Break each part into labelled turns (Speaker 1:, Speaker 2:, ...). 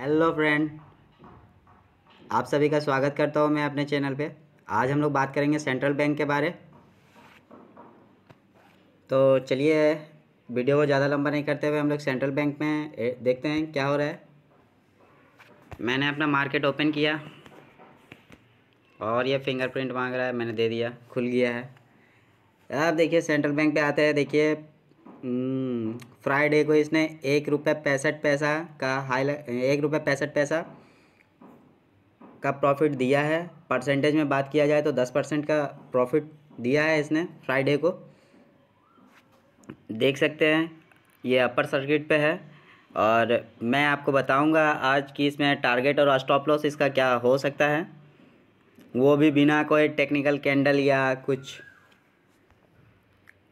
Speaker 1: hello friend आप सभी का स्वागत करता हूँ मैं अपने चैनल पे आज हम लोग बात करेंगे सेंट्रल बैंक के बारे तो चलिए वीडियो को ज़्यादा लंबा नहीं करते हुए हम लोग सेंट्रल बैंक में देखते हैं क्या हो रहा है मैंने अपना मार्केट ओपन किया और ये फिंगरप्रिंट मांग रहा है मैंने दे दिया खुल गया है अब देखिए सेंट्रल बैंक पर आते हैं देखिए फ्राइडे हम्म, को इसने एक रुपये पैंसठ पैसा का हाई एक रुपये पैंसठ पैसा का प्रॉफिट दिया है परसेंटेज में बात किया जाए तो दस परसेंट का प्रॉफिट दिया है इसने फ्राइडे को देख सकते हैं ये अपर सर्किट पे है और मैं आपको बताऊंगा आज की इसमें टारगेट और स्टॉप लॉस इसका क्या हो सकता है वो भी बिना कोई टेक्निकल कैंडल या कुछ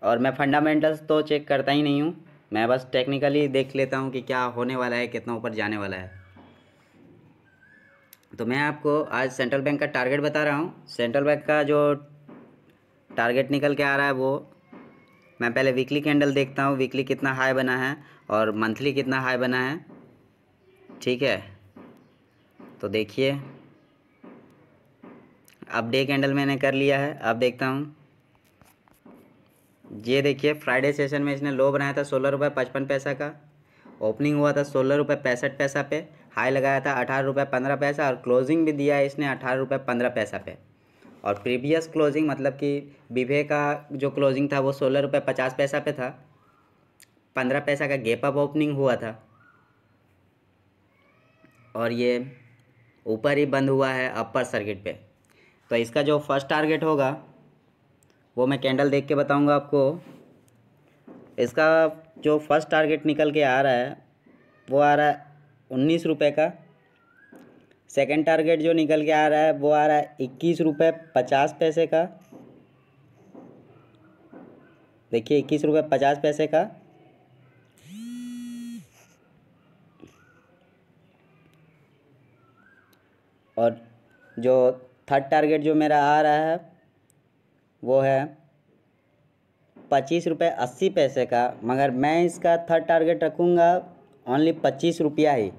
Speaker 1: और मैं फंडामेंटल्स तो चेक करता ही नहीं हूँ मैं बस टेक्निकली देख लेता हूँ कि क्या होने वाला है कितना ऊपर जाने वाला है तो मैं आपको आज सेंट्रल बैंक का टारगेट बता रहा हूँ सेंट्रल बैंक का जो टारगेट निकल के आ रहा है वो मैं पहले वीकली कैंडल देखता हूँ वीकली कितना हाई बना है और मंथली कितना हाई बना है ठीक है तो देखिए अब डे कैंडल मैंने कर लिया है अब देखता हूँ ये देखिए फ्राइडे सेशन में इसने लो बनाया था सोलह रुपये पचपन पैसा का ओपनिंग हुआ था सोलह रुपये पैंसठ पैसा पे हाई लगाया था अठारह रुपये पंद्रह पैसा और क्लोजिंग भी दिया है इसने अठारह रुपये पंद्रह पैसा पे और प्रीवियस क्लोजिंग मतलब कि विभे का जो क्लोजिंग था वो सोलह रुपये पचास पैसा पे था पंद्रह पैसा का गेप अप ओपनिंग हुआ था और ये ऊपर ही बंद हुआ है अपर सर्किट पर तो इसका जो फर्स्ट टारगेट होगा वो मैं कैंडल देख के बताऊँगा आपको इसका जो फर्स्ट टारगेट निकल के आ रहा है वो आ रहा है उन्नीस रुपये का सेकंड टारगेट जो निकल के आ रहा है वो आ रहा है इक्कीस रुपये पचास पैसे का देखिए इक्कीस रुपये पचास पैसे का और जो थर्ड टारगेट जो मेरा आ रहा है वो है पच्चीस रुपये अस्सी पैसे का मगर मैं इसका थर्ड टारगेट रखूँगा ओनली पच्चीस रुपया ही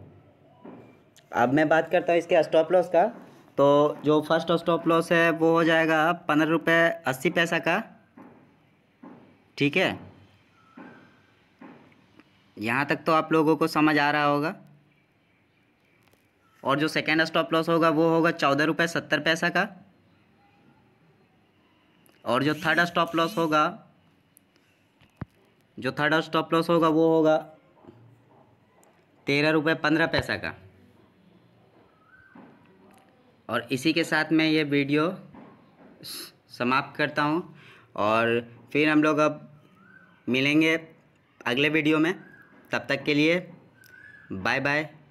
Speaker 1: अब मैं बात करता हूँ इसके स्टॉप लॉस का तो जो फर्स्ट स्टॉप लॉस है वो हो जाएगा पंद्रह रुपये अस्सी पैसा का ठीक है यहाँ तक तो आप लोगों को समझ आ रहा होगा और जो सेकेंड स्टॉप लॉस होगा वो होगा चौदह रुपये सत्तर पैसा का और जो थर्ड स्टॉप लॉस होगा जो थर्ड स्टॉप लॉस होगा वो होगा तेरह रुपये पंद्रह पैसा का और इसी के साथ मैं ये वीडियो समाप्त करता हूँ और फिर हम लोग अब मिलेंगे अगले वीडियो में तब तक के लिए बाय बाय